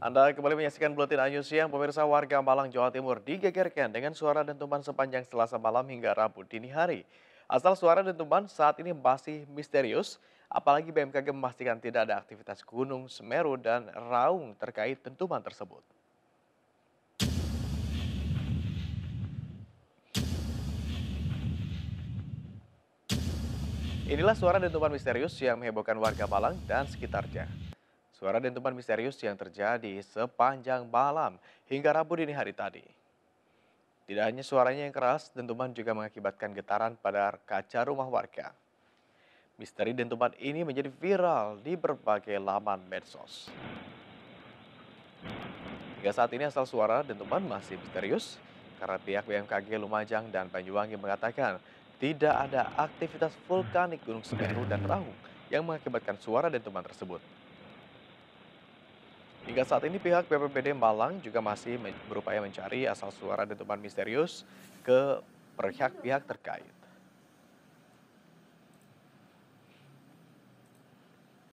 Anda kembali menyaksikan Buletin Ayu Siang, pemirsa warga Malang, Jawa Timur digegerkan dengan suara dentuman sepanjang selasa malam hingga Rabu dini hari. Asal suara dentuman saat ini masih misterius, apalagi BMKG memastikan tidak ada aktivitas gunung, semeru, dan raung terkait dentuman tersebut. Inilah suara dentuman misterius yang menghebohkan warga Malang dan sekitarnya. Suara dentuman misterius yang terjadi sepanjang malam hingga Rabu dini hari tadi. Tidak hanya suaranya yang keras, dentuman juga mengakibatkan getaran pada kaca rumah warga. Misteri dentuman ini menjadi viral di berbagai laman medsos. Hingga saat ini asal suara dentuman masih misterius karena pihak BMKG Lumajang dan Banyuwangi mengatakan tidak ada aktivitas vulkanik Gunung Semeru dan Raung yang mengakibatkan suara dentuman tersebut. Hingga saat ini pihak BPBD Malang juga masih berupaya mencari asal suara dentuman misterius ke pihak-pihak terkait.